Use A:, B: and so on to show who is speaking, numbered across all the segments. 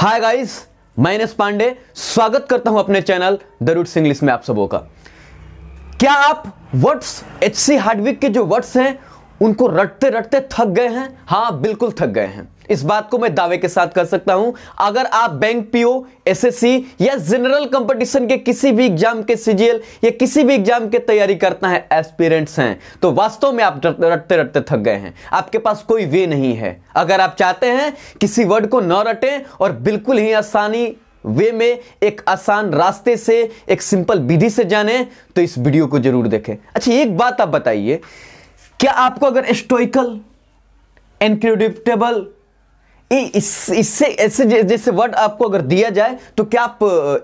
A: हाय guys मैं S Pandey स्वागत करता हूं अपने चैनल द रूट्स इंग्लिश में आप सबों का क्या आप वर्ड्स एच सी हार्डविक के जो वर्ड्स हैं उनको रटते रटते थक गए हैं हाँ बिल्कुल थक गए हैं इस बात को मैं दावे के साथ कर सकता हूं अगर आप बैंक पीओ एसएससी या जनरल कंपटीशन के किसी भी एग्जाम के सीजीएल या किसी भी एग्जाम की तैयारी करता है एस्पिरेंट्स हैं तो वास्तव में आप रटते रटते थक गए हैं आपके पास कोई वे नहीं है अगर आप चाहते हैं किसी वर्ड को न रटें और बिल्कुल ही आसानी वे में एक आसान रास्ते से एक सिंपल विधि से जाने तो इस वीडियो को जरूर देखें अच्छा एक बात आप बताइए क्या आपको अगर स्टोइकल इनक्रेडिटेबल इससे इस ऐसे जैसे वर्ड आपको अगर दिया जाए तो क्या आप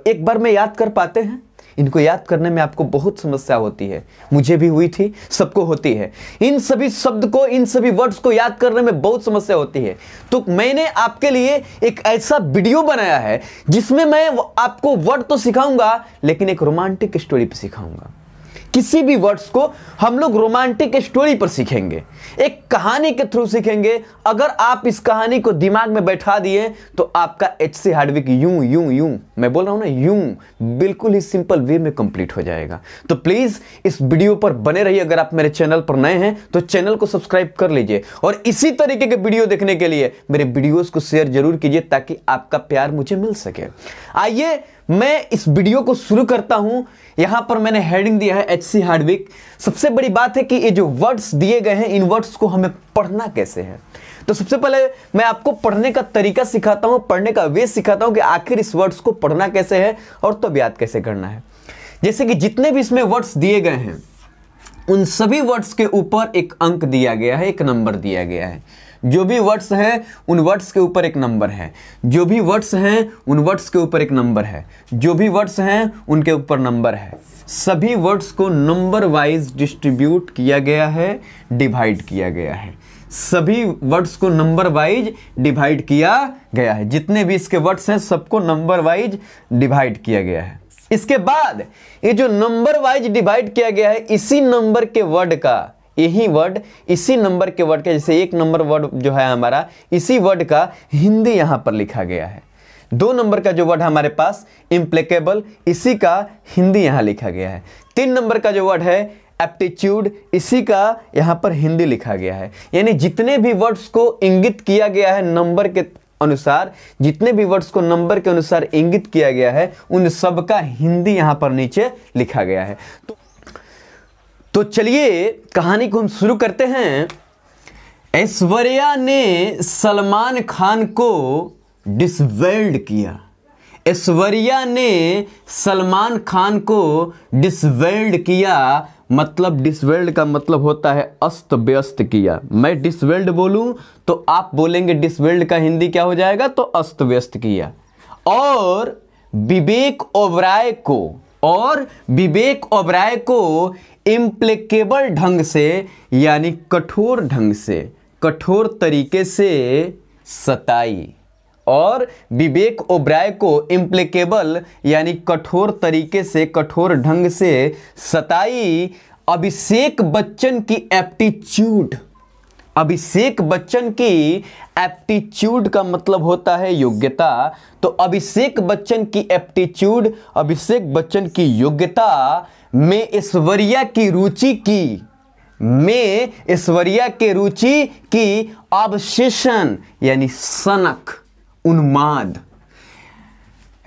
A: एक बार में याद कर पाते हैं इनको याद करने में आपको बहुत समस्या होती है मुझे भी हुई थी सबको होती है इन सभी शब्द को इन सभी वर्ड्स को याद करने में बहुत समस्या होती है तो मैंने आपके लिए एक ऐसा वीडियो बनाया है जिसमें मैं आपको वर्ड तो सिखाऊंगा लेकिन एक रोमांटिक स्टोरी भी सिखाऊंगा किसी भी वर्ड्स को हम लोग रोमांटिक स्टोरी पर सीखेंगे एक कहानी के थ्रू सीखेंगे अगर आप इस कहानी को दिमाग में बैठा दिए तो आपका एच सी हार्डविक यूं यूं यूं मैं बोल रहा हूं ना यूं बिल्कुल ही सिंपल वे में कंप्लीट हो जाएगा तो प्लीज़ इस वीडियो पर बने रहिए अगर आप मेरे चैनल पर नए हैं तो चैनल को सब्सक्राइब कर लीजिए और इसी तरीके के वीडियो देखने के लिए मेरे वीडियोज़ को शेयर जरूर कीजिए ताकि आपका प्यार मुझे मिल सके आइए मैं इस वीडियो को शुरू करता हूं यहां पर मैंने हेडिंग दिया है एच सी हार्डविक सबसे बड़ी बात है कि ये जो वर्ड्स दिए गए हैं इन वर्ड्स को हमें पढ़ना कैसे है तो सबसे पहले मैं आपको पढ़ने का तरीका सिखाता हूं पढ़ने का वे सिखाता हूं कि आखिर इस वर्ड्स को पढ़ना कैसे है और तब याद कैसे करना है जैसे कि जितने भी इसमें वर्ड्स दिए गए हैं उन सभी वर्ड्स के ऊपर एक अंक दिया गया है एक नंबर दिया गया है जो भी वर्ड्स हैं उन वर्ड्स के ऊपर एक नंबर है जो भी वर्ड्स हैं उन वर्ड्स के ऊपर एक नंबर है जो भी वर्ड्स हैं उनके ऊपर नंबर है सभी वर्ड्स को नंबर वाइज डिस्ट्रीब्यूट किया गया है डिवाइड किया गया है सभी वर्ड्स को नंबर वाइज डिवाइड किया गया है जितने भी इसके वर्ड्स हैं सबको नंबर वाइज डिवाइड किया गया है इसके बाद ये जो नंबर वाइज डिवाइड किया गया है इसी नंबर के वर्ड का यही वर्ड इसी नंबर के वर्ड का जैसे एक नंबर वर्ड जो है हमारा इसी वर्ड का हिंदी यहाँ पर लिखा गया है दो नंबर का जो वर्ड हमारे पास इम्प्लेकेबल इसी का हिंदी यहाँ लिखा गया है तीन नंबर का जो वर्ड है एप्टीट्यूड इसी का यहाँ पर हिंदी लिखा गया है यानी जितने भी वर्ड्स को इंगित किया गया है नंबर के अनुसार जितने भी वर्ड्स को नंबर के अनुसार इंगित किया गया है उन सब का हिंदी यहाँ पर नीचे लिखा गया है तो तो चलिए कहानी को हम शुरू करते हैं ऐश्वर्या ने सलमान खान को डिसवेल्ड किया ऐश्वर्या ने सलमान खान को डिसवेल्ड किया मतलब डिसवेल्ड का मतलब होता है अस्त व्यस्त किया मैं डिसवेल्ड बोलूं तो आप बोलेंगे डिसवेल्ड का हिंदी क्या हो जाएगा तो अस्त व्यस्त किया और विवेक ओबराय को और विवेक ओबराय को इम्प्लेकेबल ढंग से यानी कठोर ढंग से कठोर तरीके से सताई और विवेक ओब्राय को इम्प्लेकेबल यानी कठोर तरीके से कठोर ढंग से सताई अभिषेक बच्चन की एप्टीट्यूड अभिषेक बच्चन की एप्टीट्यूड का मतलब होता है योग्यता तो अभिषेक बच्चन की एप्टीट्यूड अभिषेक बच्चन की योग्यता मैं ईश्वरिया की रुचि की मैं ईश्वरिया के रुचि की अवशेषण यानी सनक उन्माद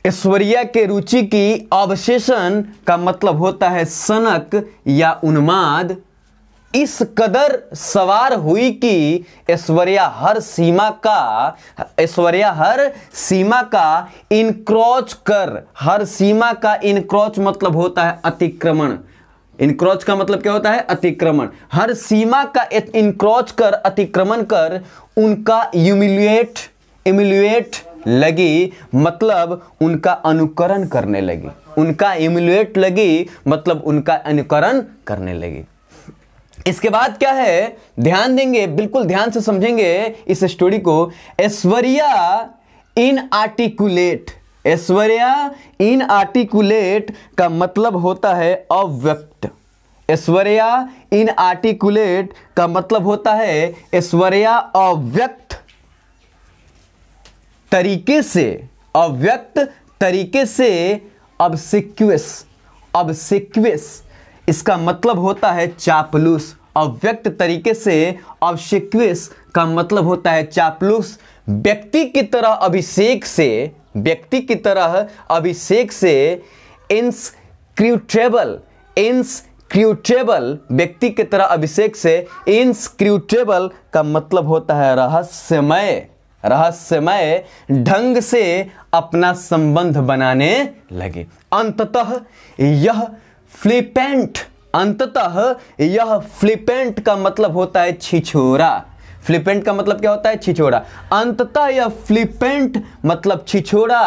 A: ईश्वरिया के रुचि की अवशेषण का मतलब होता है सनक या उन्माद इस कदर सवार हुई कि ऐश्वर्या हर सीमा का ऐश्वर्या हर सीमा का इनक्रोच कर हर सीमा का इनक्रोच मतलब होता है अतिक्रमण इनक्रोच का मतलब क्या होता है अतिक्रमण हर सीमा का इनक्रोच कर अतिक्रमण कर उनका यूमिलिएट इम्यूलिएट लगी मतलब उनका अनुकरण करने लगी उनका इम्यूलिएट लगी मतलब उनका अनुकरण करने लगी इसके बाद क्या है ध्यान देंगे बिल्कुल ध्यान से समझेंगे इस स्टोरी को Aishwarya inarticulate Aishwarya inarticulate का मतलब होता है अव्यक्त ऐश्वर्या इन आर्टिकुलेट का मतलब होता है ऐश्वर्या अव्यक्त तरीके से अव्यक्त तरीके से अब सिक्वेस अब सिक्वेस इसका मतलब होता है चापलूस अव्यक्त तरीके से अवशिक्विस का मतलब होता है चापलूस व्यक्ति की तरह अभिषेक से व्यक्ति की तरह अभिषेक से इंस क्रूटेबल व्यक्ति की तरह अभिषेक से इंसक्रूटेबल का मतलब होता है रहस्यमय रहस्यमय ढंग से अपना संबंध बनाने लगे अंततः यह फ्लिपेंट अंततः यह फ्लिपेंट का मतलब होता है छिछोरा फ्लिपेंट का मतलब क्या होता है छिछोरा अंततः यह फ्लिपेंट मतलब छिछोरा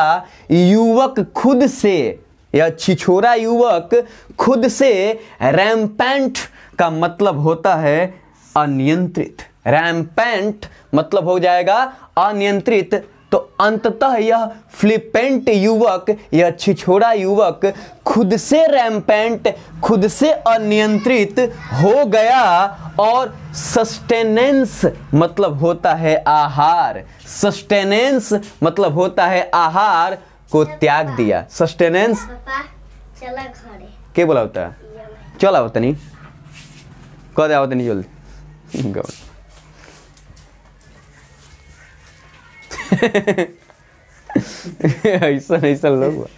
A: युवक खुद से यह छिछोरा युवक खुद से रैमपेंट का मतलब होता है अनियंत्रित रैमपेंट मतलब हो जाएगा अनियंत्रित तो अंततः यह फ्लिपेंट युवक यह छिछोड़ा युवक खुद से रैमपेंट खुद से अनियंत्रित हो गया और सस्टेनेंस मतलब होता है आहार सस्टेनेंस मतलब होता है आहार को त्याग दिया सस्टेनेंस के बोला होता है चला होता नहीं कह दिया होता नहीं जल्दी ऐसा ऐसा लोग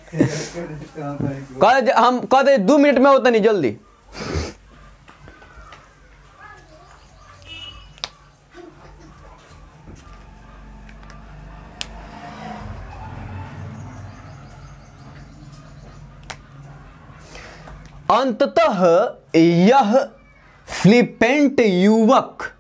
A: हम कह दे दो मिनट में होता नहीं जल्दी अंततः यह फ्लिपेंट युवक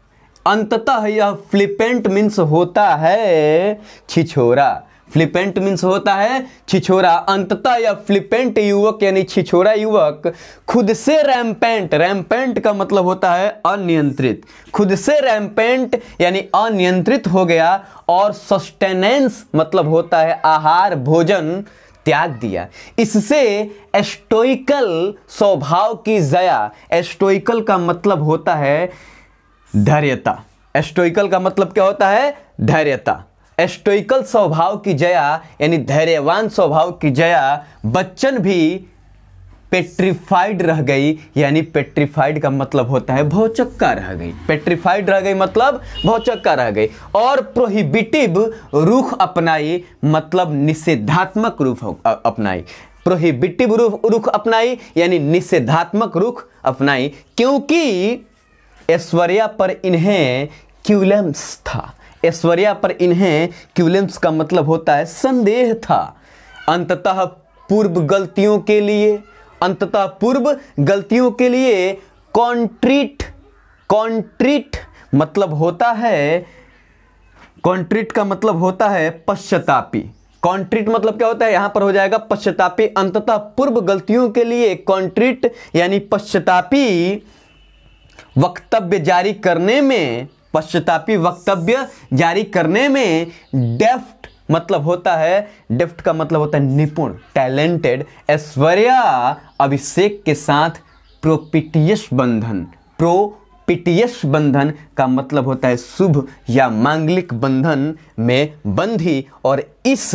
A: अंततः यह फ्लिपेंट मीन्स होता है छिछोरा फ्लिपेंट मीन्स होता है छिछोरा अंततः यह फ्लिपेंट युवक यानी छिछोरा युवक खुद से रैमपेंट रैमपेंट का मतलब होता है अनियंत्रित खुद से रैमपेंट यानी अनियंत्रित हो गया और सस्टेनेंस मतलब होता है आहार भोजन त्याग दिया इससे एस्टोइकल स्वभाव की जया एस्टोइकल का मतलब होता है धैर्यता एस्टोइकल का मतलब क्या होता है धैर्यता एस्टोइकल स्वभाव की जया यानी धैर्यवान स्वभाव की जया बच्चन भी पेट्रीफाइड रह गई यानी पेट्रीफाइड का मतलब होता है भौचक्का रह गई पेट्रीफाइड रह गई मतलब भौचक्का रह गई और प्रोहिबिटिव रुख अपनाई मतलब निषेधात्मक रूख अपनाई प्रोहिबिटिव रूख रुख अपनाई यानी निषेधात्मक रुख अपनाई क्योंकि ऐश्वर्या पर इन्हें क्यूलेम्स था ऐश्वर्या पर इन्हें क्यूलेम्स का मतलब होता है संदेह था अंततः पूर्व गलतियों के लिए अंततः पूर्व गलतियों के लिए कॉन्ट्रीट कॉन्ट्रीट मतलब होता है कॉन्ट्रीट का मतलब होता है पश्चतापी कॉन्ट्रीट मतलब क्या होता है यहां पर हो जाएगा पश्चतापी अंततः पूर्व गलतियों के लिए कॉन्ट्रीट यानी पश्चतापी वक्तव्य जारी करने में पश्चातापी वक्तव्य जारी करने में डेफ्ट मतलब होता है डेफ्ट का मतलब होता है निपुण टैलेंटेड ऐश्वर्या अभिषेक के साथ प्रोपिटियस बंधन प्रो पिटियस बंधन का मतलब होता है शुभ या मांगलिक बंधन में बंधी और इस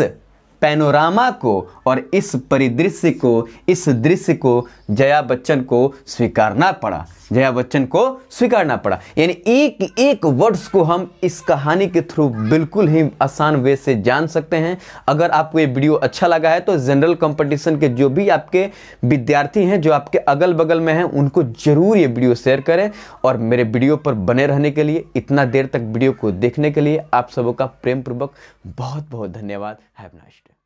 A: पैनोरामा को और इस परिदृश्य को इस दृश्य को जया बच्चन को स्वीकारना पड़ा जया बच्चन को स्वीकारना पड़ा यानी एक एक वर्ड्स को हम इस कहानी के थ्रू बिल्कुल ही आसान वे से जान सकते हैं अगर आपको ये वीडियो अच्छा लगा है तो जनरल कंपटीशन के जो भी आपके विद्यार्थी हैं जो आपके अगल बगल में हैं उनको ज़रूर ये वीडियो शेयर करें और मेरे वीडियो पर बने रहने के लिए इतना देर तक वीडियो को देखने के लिए आप सबों का प्रेमपूर्वक बहुत बहुत धन्यवाद हैव नाइस डे